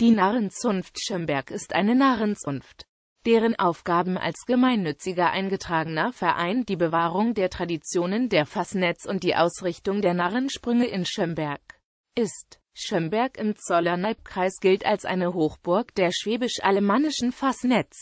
Die Narrenzunft Schömberg ist eine Narrenzunft, deren Aufgaben als gemeinnütziger eingetragener Verein die Bewahrung der Traditionen der Fassnetz und die Ausrichtung der Narrensprünge in Schömberg ist. Schömberg im Zollernalbkreis gilt als eine Hochburg der schwäbisch-alemannischen Fassnetz.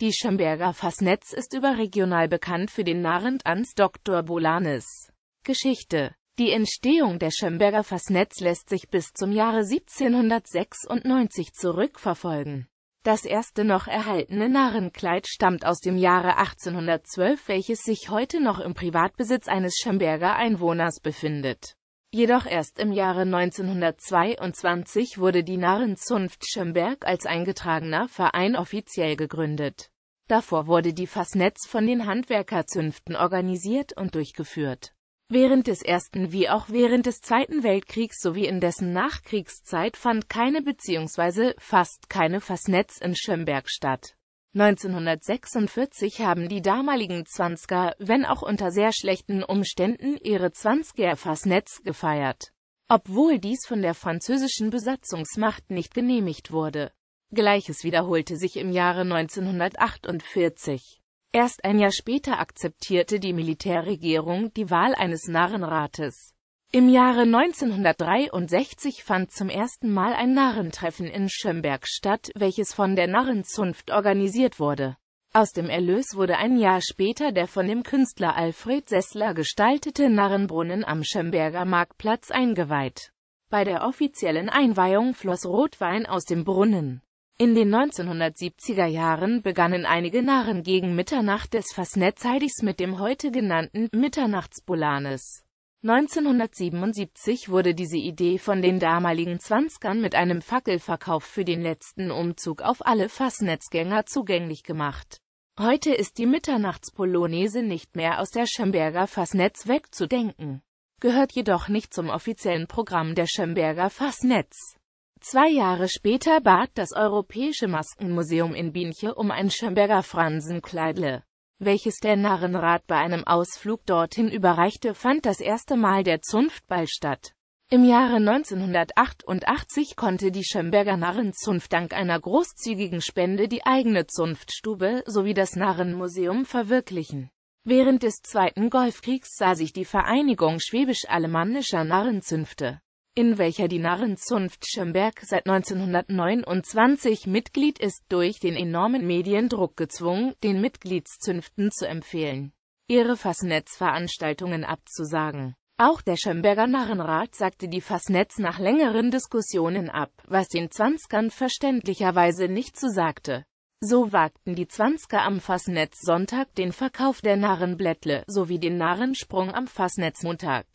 Die Schömberger Fassnetz ist überregional bekannt für den Narrend ans Dr. Bolanes Geschichte. Die Entstehung der Schömberger Fassnetz lässt sich bis zum Jahre 1796 zurückverfolgen. Das erste noch erhaltene Narrenkleid stammt aus dem Jahre 1812, welches sich heute noch im Privatbesitz eines Schömberger Einwohners befindet. Jedoch erst im Jahre 1922 wurde die Narrenzunft Schömberg als eingetragener Verein offiziell gegründet. Davor wurde die Fassnetz von den Handwerkerzünften organisiert und durchgeführt. Während des Ersten wie auch während des Zweiten Weltkriegs sowie in dessen Nachkriegszeit fand keine bzw. fast keine Fassnetz in Schömberg statt. 1946 haben die damaligen Zwanziger, wenn auch unter sehr schlechten Umständen, ihre Zwanziger fassnetz gefeiert, obwohl dies von der französischen Besatzungsmacht nicht genehmigt wurde. Gleiches wiederholte sich im Jahre 1948. Erst ein Jahr später akzeptierte die Militärregierung die Wahl eines Narrenrates. Im Jahre 1963 fand zum ersten Mal ein Narrentreffen in Schömberg statt, welches von der Narrenzunft organisiert wurde. Aus dem Erlös wurde ein Jahr später der von dem Künstler Alfred Sessler gestaltete Narrenbrunnen am Schömberger Marktplatz eingeweiht. Bei der offiziellen Einweihung floss Rotwein aus dem Brunnen. In den 1970er Jahren begannen einige Narren gegen Mitternacht des Fasnetzeidigs mit dem heute genannten Mitternachtsbolanes. 1977 wurde diese Idee von den damaligen Zwanzigern mit einem Fackelverkauf für den letzten Umzug auf alle Fassnetzgänger zugänglich gemacht. Heute ist die Mitternachtspolonaise nicht mehr aus der Schemberger Fassnetz wegzudenken, gehört jedoch nicht zum offiziellen Programm der Schemberger Fassnetz. Zwei Jahre später bat das Europäische Maskenmuseum in Bienche um ein Schönberger Fransenkleidle, welches der Narrenrat bei einem Ausflug dorthin überreichte, fand das erste Mal der Zunftball statt. Im Jahre 1988 konnte die Schemberger Narrenzunft dank einer großzügigen Spende die eigene Zunftstube sowie das Narrenmuseum verwirklichen. Während des Zweiten Golfkriegs sah sich die Vereinigung schwäbisch-alemannischer Narrenzünfte in welcher die Narrenzunft Schemberg seit 1929 Mitglied ist, durch den enormen Mediendruck gezwungen, den Mitgliedszünften zu empfehlen, ihre Fassnetzveranstaltungen abzusagen. Auch der Schemberger Narrenrat sagte die Fassnetz nach längeren Diskussionen ab, was den Zwanzgern verständlicherweise nicht zusagte. So wagten die Zwanziger am Fassnetz Sonntag den Verkauf der Narrenblättle sowie den Narrensprung am Fassnetzmontag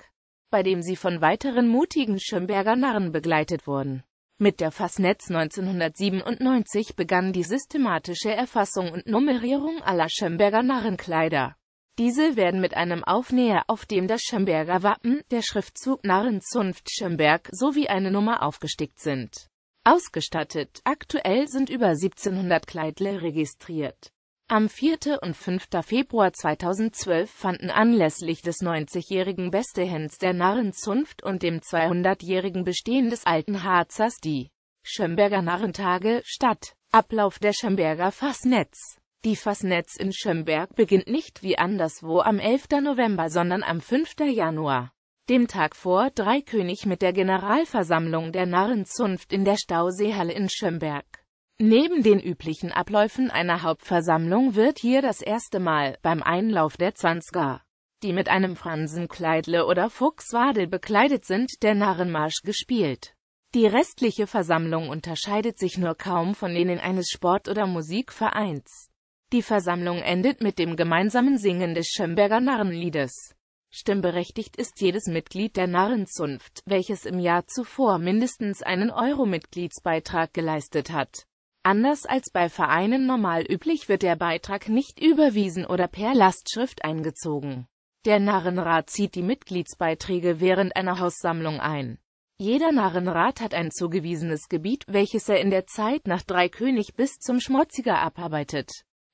bei dem sie von weiteren mutigen Schönberger Narren begleitet wurden. Mit der Fassnetz 1997 begann die systematische Erfassung und Nummerierung aller Schönberger Narrenkleider. Diese werden mit einem Aufnäher, auf dem das Schönberger Wappen, der Schriftzug Narrenzunft Schönberg sowie eine Nummer aufgestickt sind. Ausgestattet, aktuell sind über 1700 Kleidle registriert. Am 4. und 5. Februar 2012 fanden anlässlich des 90-jährigen Bestehens der Narrenzunft und dem 200-jährigen Bestehen des alten Harzers die Schömberger Narrentage statt. Ablauf der Schömberger Fassnetz Die Fassnetz in Schömberg beginnt nicht wie anderswo am 11. November, sondern am 5. Januar dem Tag vor Dreikönig mit der Generalversammlung der Narrenzunft in der Stauseehalle in Schömberg. Neben den üblichen Abläufen einer Hauptversammlung wird hier das erste Mal, beim Einlauf der Zwanziger, die mit einem Fransenkleidle oder Fuchswadel bekleidet sind, der Narrenmarsch gespielt. Die restliche Versammlung unterscheidet sich nur kaum von denen eines Sport- oder Musikvereins. Die Versammlung endet mit dem gemeinsamen Singen des Schömberger Narrenliedes. Stimmberechtigt ist jedes Mitglied der Narrenzunft, welches im Jahr zuvor mindestens einen Euro-Mitgliedsbeitrag geleistet hat. Anders als bei Vereinen normal üblich wird der Beitrag nicht überwiesen oder per Lastschrift eingezogen. Der Narrenrat zieht die Mitgliedsbeiträge während einer Haussammlung ein. Jeder Narrenrat hat ein zugewiesenes Gebiet, welches er in der Zeit nach Dreikönig bis zum Schmutziger abarbeitet.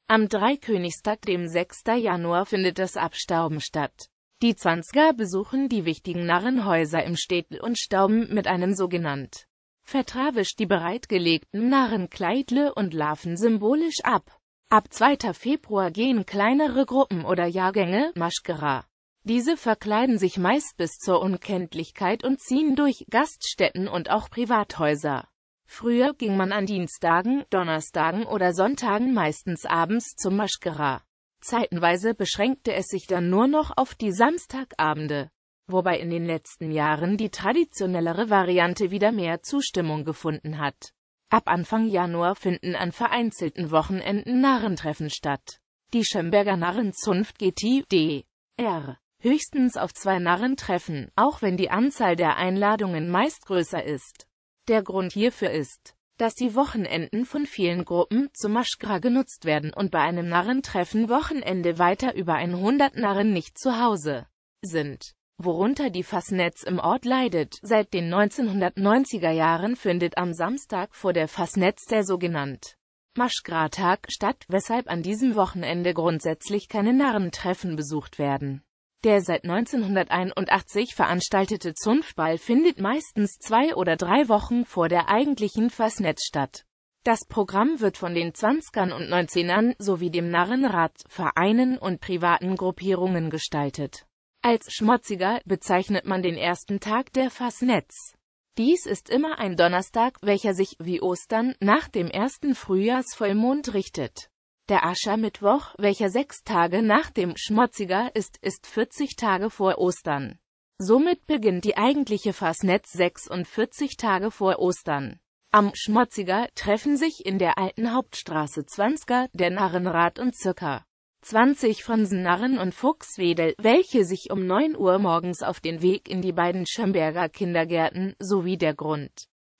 Am Dreikönigstag, dem 6. Januar, findet das Abstauben statt. Die Zwanziger besuchen die wichtigen Narrenhäuser im Städtel und stauben mit einem sogenannten vertravisch die bereitgelegten Narrenkleidle und Larven symbolisch ab. Ab 2. Februar gehen kleinere Gruppen oder Jahrgänge Maschkera. Diese verkleiden sich meist bis zur Unkenntlichkeit und ziehen durch Gaststätten und auch Privathäuser. Früher ging man an Dienstagen, Donnerstagen oder Sonntagen meistens abends zum Maschkera. Zeitenweise beschränkte es sich dann nur noch auf die Samstagabende wobei in den letzten Jahren die traditionellere Variante wieder mehr Zustimmung gefunden hat. Ab Anfang Januar finden an vereinzelten Wochenenden Narrentreffen statt. Die Schömberger Narrenzunft GTD R höchstens auf zwei Narrentreffen, auch wenn die Anzahl der Einladungen meist größer ist. Der Grund hierfür ist, dass die Wochenenden von vielen Gruppen zum Maschgra genutzt werden und bei einem Narrentreffen Wochenende weiter über 100 Narren nicht zu Hause sind worunter die Fassnetz im Ort leidet. Seit den 1990er Jahren findet am Samstag vor der Fassnetz der sogenannte Maschgratag statt, weshalb an diesem Wochenende grundsätzlich keine Narrentreffen besucht werden. Der seit 1981 veranstaltete Zunftball findet meistens zwei oder drei Wochen vor der eigentlichen Fassnetz statt. Das Programm wird von den Zwanzigern und Neunzehnern sowie dem Narrenrad, Vereinen und privaten Gruppierungen gestaltet. Als schmutziger bezeichnet man den ersten Tag der Fasnetz. Dies ist immer ein Donnerstag, welcher sich, wie Ostern, nach dem ersten Frühjahrsvollmond richtet. Der Aschermittwoch, welcher sechs Tage nach dem Schmutziger ist, ist 40 Tage vor Ostern. Somit beginnt die eigentliche Fasnetz 46 Tage vor Ostern. Am Schmutziger treffen sich in der alten Hauptstraße Zwanziger der Narrenrat und Zirka. 20 Fransen Narren und Fuchswedel, welche sich um 9 Uhr morgens auf den Weg in die beiden Schömberger Kindergärten sowie der Grund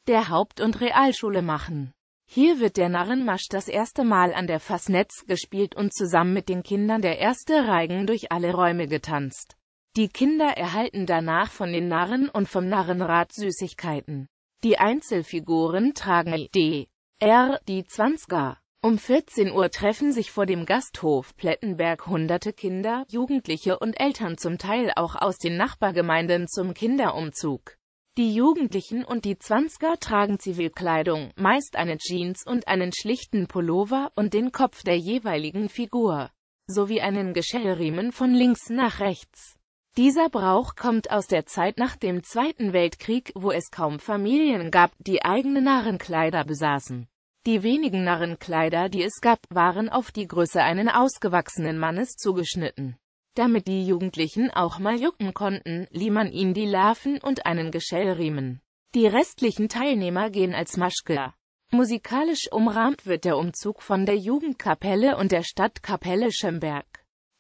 der Haupt- und Realschule machen. Hier wird der Narrenmarsch das erste Mal an der Fassnetz gespielt und zusammen mit den Kindern der erste Reigen durch alle Räume getanzt. Die Kinder erhalten danach von den Narren und vom Narrenrat Süßigkeiten. Die Einzelfiguren tragen D. R. die Zwanziger. Um 14 Uhr treffen sich vor dem Gasthof Plettenberg hunderte Kinder, Jugendliche und Eltern zum Teil auch aus den Nachbargemeinden zum Kinderumzug. Die Jugendlichen und die Zwanziger tragen Zivilkleidung, meist eine Jeans und einen schlichten Pullover und den Kopf der jeweiligen Figur, sowie einen Geschellriemen von links nach rechts. Dieser Brauch kommt aus der Zeit nach dem Zweiten Weltkrieg, wo es kaum Familien gab, die eigene Narrenkleider besaßen. Die wenigen Narrenkleider, die es gab, waren auf die Größe eines ausgewachsenen Mannes zugeschnitten. Damit die Jugendlichen auch mal jucken konnten, lieh man ihnen die Larven und einen Geschellriemen. Die restlichen Teilnehmer gehen als Maschke. Musikalisch umrahmt wird der Umzug von der Jugendkapelle und der Stadtkapelle Schemberg.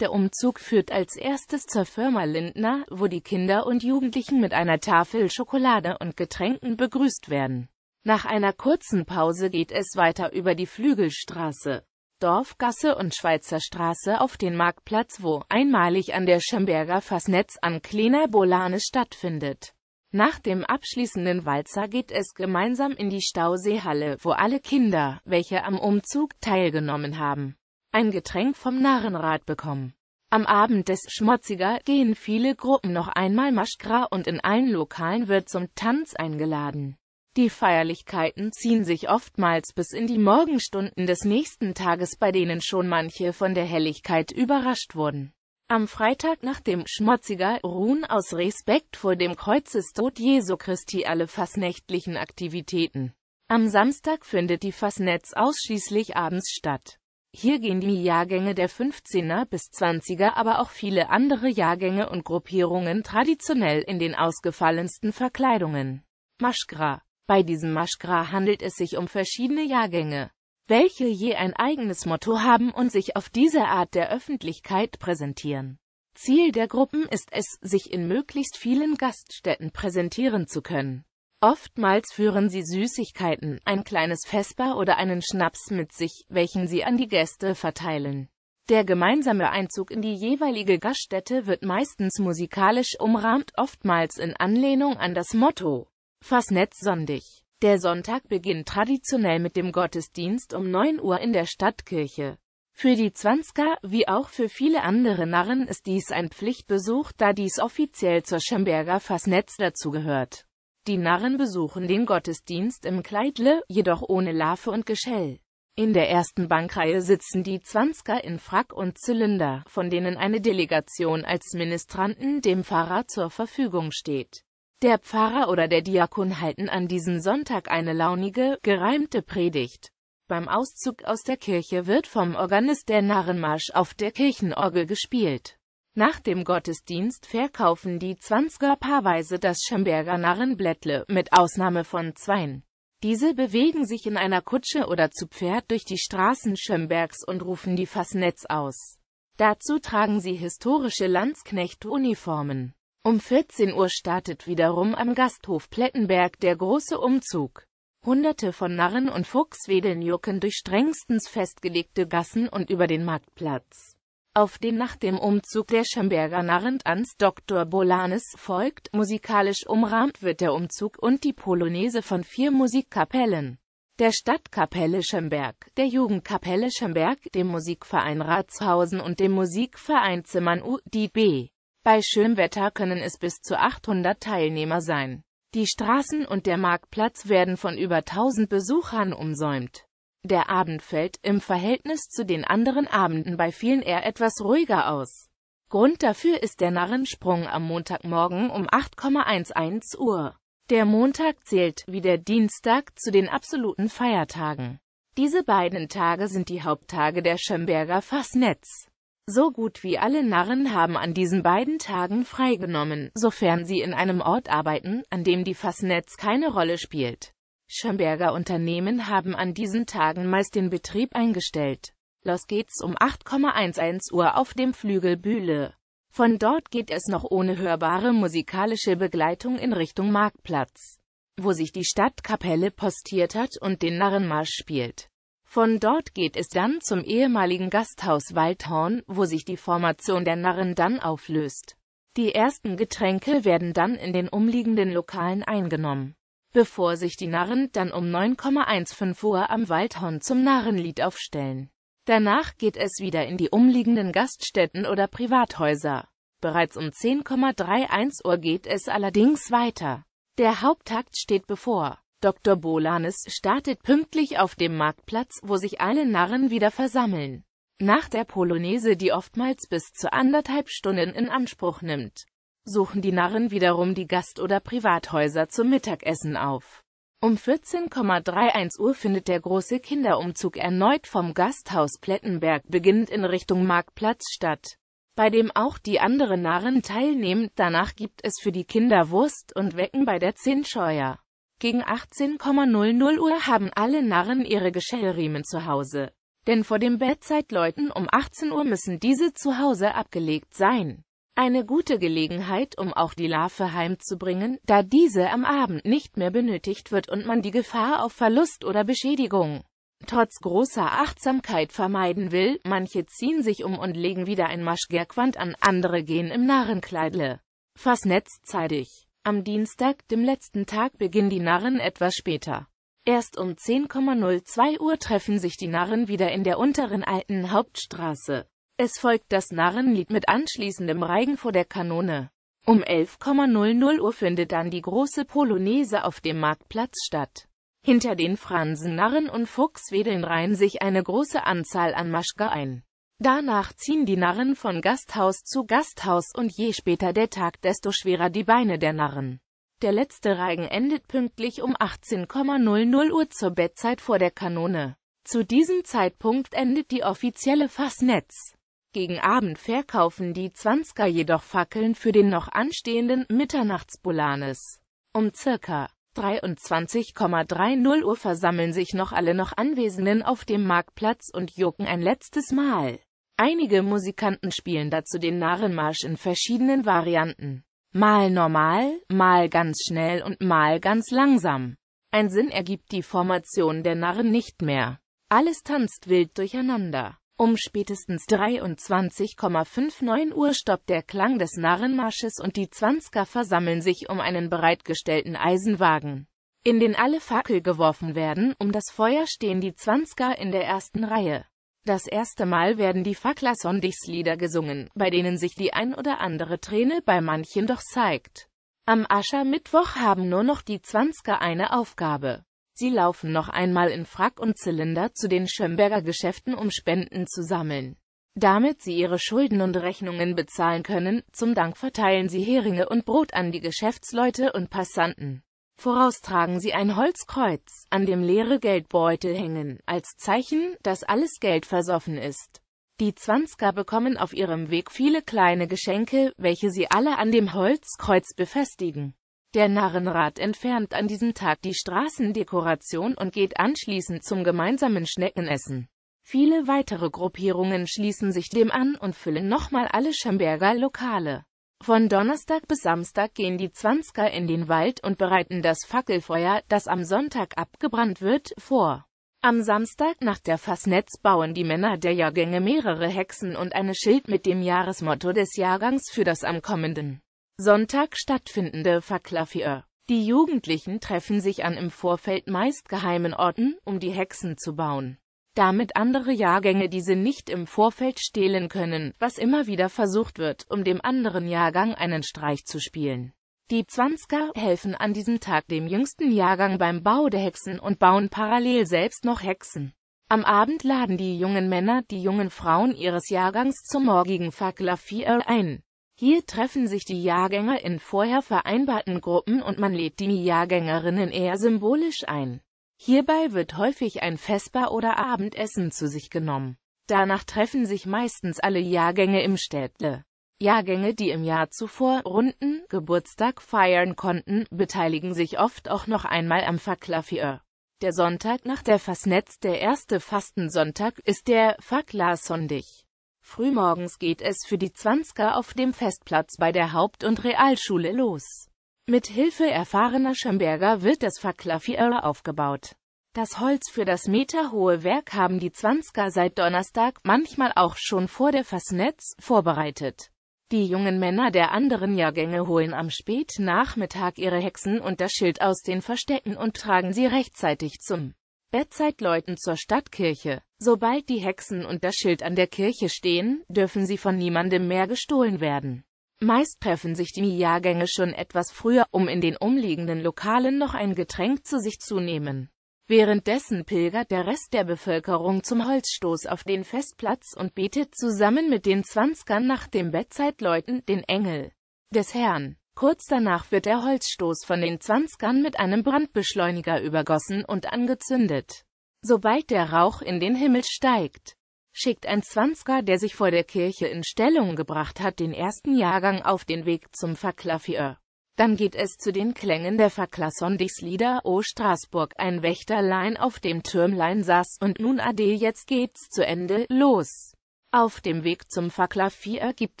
Der Umzug führt als erstes zur Firma Lindner, wo die Kinder und Jugendlichen mit einer Tafel Schokolade und Getränken begrüßt werden. Nach einer kurzen Pause geht es weiter über die Flügelstraße, Dorfgasse und Schweizer Straße auf den Marktplatz, wo einmalig an der Schemberger Fassnetz an Kleiner Bolane stattfindet. Nach dem abschließenden Walzer geht es gemeinsam in die Stauseehalle, wo alle Kinder, welche am Umzug teilgenommen haben, ein Getränk vom Narrenrad bekommen. Am Abend des Schmotziger gehen viele Gruppen noch einmal Maschgra und in allen Lokalen wird zum Tanz eingeladen. Die Feierlichkeiten ziehen sich oftmals bis in die Morgenstunden des nächsten Tages, bei denen schon manche von der Helligkeit überrascht wurden. Am Freitag nach dem Schmutziger ruhen aus Respekt vor dem Kreuzestod Jesu Christi alle fastnächtlichen Aktivitäten. Am Samstag findet die Fastnetz ausschließlich abends statt. Hier gehen die Jahrgänge der 15er bis 20er, aber auch viele andere Jahrgänge und Gruppierungen traditionell in den ausgefallensten Verkleidungen. Maschgra bei diesem Maschgra handelt es sich um verschiedene Jahrgänge, welche je ein eigenes Motto haben und sich auf diese Art der Öffentlichkeit präsentieren. Ziel der Gruppen ist es, sich in möglichst vielen Gaststätten präsentieren zu können. Oftmals führen sie Süßigkeiten, ein kleines Vesper oder einen Schnaps mit sich, welchen sie an die Gäste verteilen. Der gemeinsame Einzug in die jeweilige Gaststätte wird meistens musikalisch umrahmt, oftmals in Anlehnung an das Motto Fasnet Sondig. Der Sonntag beginnt traditionell mit dem Gottesdienst um 9 Uhr in der Stadtkirche. Für die Zwanziger, wie auch für viele andere Narren, ist dies ein Pflichtbesuch, da dies offiziell zur Schemberger Fasnetz dazugehört. Die Narren besuchen den Gottesdienst im Kleidle, jedoch ohne Larve und Geschell. In der ersten Bankreihe sitzen die Zwanziger in Frack und Zylinder, von denen eine Delegation als Ministranten dem Pfarrer zur Verfügung steht. Der Pfarrer oder der Diakon halten an diesem Sonntag eine launige, gereimte Predigt. Beim Auszug aus der Kirche wird vom Organist der Narrenmarsch auf der Kirchenorgel gespielt. Nach dem Gottesdienst verkaufen die Zwanziger paarweise das Schemberger Narrenblättle, mit Ausnahme von zweien. Diese bewegen sich in einer Kutsche oder zu Pferd durch die Straßen Schömbergs und rufen die Fassnetz aus. Dazu tragen sie historische Landsknechtuniformen. Um 14 Uhr startet wiederum am Gasthof Plettenberg der große Umzug. Hunderte von Narren und Fuchswedeln jucken durch strengstens festgelegte Gassen und über den Marktplatz. Auf den nach dem Umzug der Schemberger Narren ans Dr. Bolanes folgt, musikalisch umrahmt wird der Umzug und die Polonaise von vier Musikkapellen. Der Stadtkapelle Schemberg, der Jugendkapelle Schemberg, dem Musikverein Ratshausen und dem Musikverein Zimmern UDB. Bei Schönwetter können es bis zu 800 Teilnehmer sein. Die Straßen und der Marktplatz werden von über 1000 Besuchern umsäumt. Der Abend fällt im Verhältnis zu den anderen Abenden bei vielen eher etwas ruhiger aus. Grund dafür ist der Narrensprung am Montagmorgen um 8,11 Uhr. Der Montag zählt, wie der Dienstag, zu den absoluten Feiertagen. Diese beiden Tage sind die Haupttage der Schömberger Fassnetz. So gut wie alle Narren haben an diesen beiden Tagen freigenommen, sofern sie in einem Ort arbeiten, an dem die Fassnetz keine Rolle spielt. Schönberger Unternehmen haben an diesen Tagen meist den Betrieb eingestellt. Los geht's um 8,11 Uhr auf dem Flügel Bühle. Von dort geht es noch ohne hörbare musikalische Begleitung in Richtung Marktplatz, wo sich die Stadtkapelle postiert hat und den Narrenmarsch spielt. Von dort geht es dann zum ehemaligen Gasthaus Waldhorn, wo sich die Formation der Narren dann auflöst. Die ersten Getränke werden dann in den umliegenden Lokalen eingenommen, bevor sich die Narren dann um 9,15 Uhr am Waldhorn zum Narrenlied aufstellen. Danach geht es wieder in die umliegenden Gaststätten oder Privathäuser. Bereits um 10,31 Uhr geht es allerdings weiter. Der Haupttakt steht bevor. Dr. Bolanes startet pünktlich auf dem Marktplatz, wo sich alle Narren wieder versammeln. Nach der Polonaise, die oftmals bis zu anderthalb Stunden in Anspruch nimmt, suchen die Narren wiederum die Gast- oder Privathäuser zum Mittagessen auf. Um 14,31 Uhr findet der große Kinderumzug erneut vom Gasthaus Plettenberg beginnend in Richtung Marktplatz statt, bei dem auch die anderen Narren teilnehmen, danach gibt es für die Kinder Wurst und Wecken bei der Zinnscheuer. Gegen 18,00 Uhr haben alle Narren ihre Geschellriemen zu Hause. Denn vor dem Bettzeitläuten um 18 Uhr müssen diese zu Hause abgelegt sein. Eine gute Gelegenheit, um auch die Larve heimzubringen, da diese am Abend nicht mehr benötigt wird und man die Gefahr auf Verlust oder Beschädigung trotz großer Achtsamkeit vermeiden will. Manche ziehen sich um und legen wieder ein Maschgerquant an, andere gehen im Narrenkleidle. Fast netzzeitig. Am Dienstag, dem letzten Tag, beginnen die Narren etwas später. Erst um 10,02 Uhr treffen sich die Narren wieder in der unteren alten Hauptstraße. Es folgt das Narrenlied mit anschließendem Reigen vor der Kanone. Um 11,00 Uhr findet dann die große Polonaise auf dem Marktplatz statt. Hinter den Fransen Narren und wedeln reihen sich eine große Anzahl an Maschke ein. Danach ziehen die Narren von Gasthaus zu Gasthaus und je später der Tag, desto schwerer die Beine der Narren. Der letzte Reigen endet pünktlich um 18,00 Uhr zur Bettzeit vor der Kanone. Zu diesem Zeitpunkt endet die offizielle Fassnetz. Gegen Abend verkaufen die Zwanziger jedoch Fackeln für den noch anstehenden Mitternachtsbolanes. Um circa 23,30 Uhr versammeln sich noch alle noch Anwesenden auf dem Marktplatz und jucken ein letztes Mal. Einige Musikanten spielen dazu den Narrenmarsch in verschiedenen Varianten. Mal normal, mal ganz schnell und mal ganz langsam. Ein Sinn ergibt die Formation der Narren nicht mehr. Alles tanzt wild durcheinander. Um spätestens 23,59 Uhr stoppt der Klang des Narrenmarsches und die Zwanziger versammeln sich um einen bereitgestellten Eisenwagen, in den alle Fackel geworfen werden. Um das Feuer stehen die Zwanziger in der ersten Reihe. Das erste Mal werden die Facklassondichs-Lieder gesungen, bei denen sich die ein oder andere Träne bei manchen doch zeigt. Am Aschermittwoch haben nur noch die Zwanziger eine Aufgabe. Sie laufen noch einmal in Frack und Zylinder zu den Schömberger Geschäften, um Spenden zu sammeln. Damit sie ihre Schulden und Rechnungen bezahlen können, zum Dank verteilen sie Heringe und Brot an die Geschäftsleute und Passanten. Voraus tragen sie ein Holzkreuz, an dem leere Geldbeutel hängen, als Zeichen, dass alles Geld versoffen ist. Die Zwanziger bekommen auf ihrem Weg viele kleine Geschenke, welche sie alle an dem Holzkreuz befestigen. Der Narrenrat entfernt an diesem Tag die Straßendekoration und geht anschließend zum gemeinsamen Schneckenessen. Viele weitere Gruppierungen schließen sich dem an und füllen nochmal alle Schemberger Lokale. Von Donnerstag bis Samstag gehen die Zwanziger in den Wald und bereiten das Fackelfeuer, das am Sonntag abgebrannt wird, vor. Am Samstag nach der Fassnetz bauen die Männer der Jahrgänge mehrere Hexen und eine Schild mit dem Jahresmotto des Jahrgangs für das am kommenden Sonntag stattfindende Fackelfeuer. Die Jugendlichen treffen sich an im Vorfeld meist geheimen Orten, um die Hexen zu bauen damit andere Jahrgänge diese nicht im Vorfeld stehlen können, was immer wieder versucht wird, um dem anderen Jahrgang einen Streich zu spielen. Die Zwanziger helfen an diesem Tag dem jüngsten Jahrgang beim Bau der Hexen und bauen parallel selbst noch Hexen. Am Abend laden die jungen Männer die jungen Frauen ihres Jahrgangs zum morgigen Faklafier ein. Hier treffen sich die Jahrgänger in vorher vereinbarten Gruppen und man lädt die Jahrgängerinnen eher symbolisch ein. Hierbei wird häufig ein Vesper- oder Abendessen zu sich genommen. Danach treffen sich meistens alle Jahrgänge im Städtle. Jahrgänge, die im Jahr zuvor runden Geburtstag feiern konnten, beteiligen sich oft auch noch einmal am Faklafier. Der Sonntag nach der Fasnetz, der erste Fastensonntag, ist der Faklasondig. Frühmorgens geht es für die Zwanziger auf dem Festplatz bei der Haupt- und Realschule los. Mit Hilfe erfahrener Schemberger wird das Verklavier aufgebaut. Das Holz für das meterhohe Werk haben die Zwanziger seit Donnerstag, manchmal auch schon vor der Fassnetz, vorbereitet. Die jungen Männer der anderen Jahrgänge holen am Spätnachmittag ihre Hexen und das Schild aus den Verstecken und tragen sie rechtzeitig zum Bettzeitläuten zur Stadtkirche. Sobald die Hexen und das Schild an der Kirche stehen, dürfen sie von niemandem mehr gestohlen werden. Meist treffen sich die Jahrgänge schon etwas früher, um in den umliegenden Lokalen noch ein Getränk zu sich zu nehmen. Währenddessen pilgert der Rest der Bevölkerung zum Holzstoß auf den Festplatz und betet zusammen mit den Zwanzgern nach dem Bettzeitläuten, den Engel des Herrn. Kurz danach wird der Holzstoß von den Zwanzgern mit einem Brandbeschleuniger übergossen und angezündet. Sobald der Rauch in den Himmel steigt, schickt ein Zwanziger, der sich vor der Kirche in Stellung gebracht hat, den ersten Jahrgang auf den Weg zum Verklaffier. Dann geht es zu den Klängen der Verklassondigslieder, O Straßburg, ein Wächterlein auf dem Türmlein saß, und nun ade, jetzt geht's zu Ende, los! Auf dem Weg zum Verklaffier gibt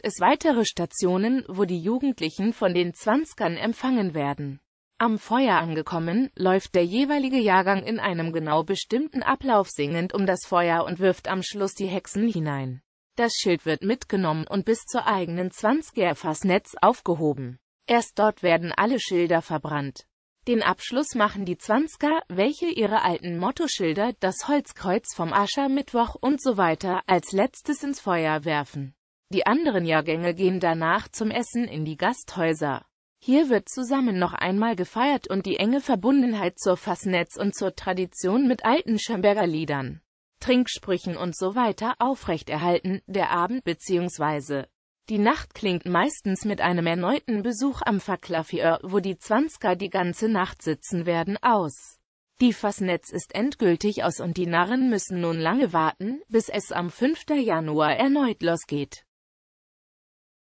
es weitere Stationen, wo die Jugendlichen von den Zwanzigern empfangen werden. Am Feuer angekommen, läuft der jeweilige Jahrgang in einem genau bestimmten Ablauf singend um das Feuer und wirft am Schluss die Hexen hinein. Das Schild wird mitgenommen und bis zur eigenen Zwanzigerfassnetz aufgehoben. Erst dort werden alle Schilder verbrannt. Den Abschluss machen die Zwanziger, welche ihre alten Mottoschilder, das Holzkreuz vom Aschermittwoch und so weiter, als letztes ins Feuer werfen. Die anderen Jahrgänge gehen danach zum Essen in die Gasthäuser. Hier wird zusammen noch einmal gefeiert und die enge Verbundenheit zur Fassnetz und zur Tradition mit alten Schönberger Liedern, Trinksprüchen und so weiter aufrechterhalten. Der Abend bzw. die Nacht klingt meistens mit einem erneuten Besuch am Verklaffier, wo die Zwanziger die ganze Nacht sitzen werden, aus. Die Fassnetz ist endgültig aus und die Narren müssen nun lange warten, bis es am 5. Januar erneut losgeht.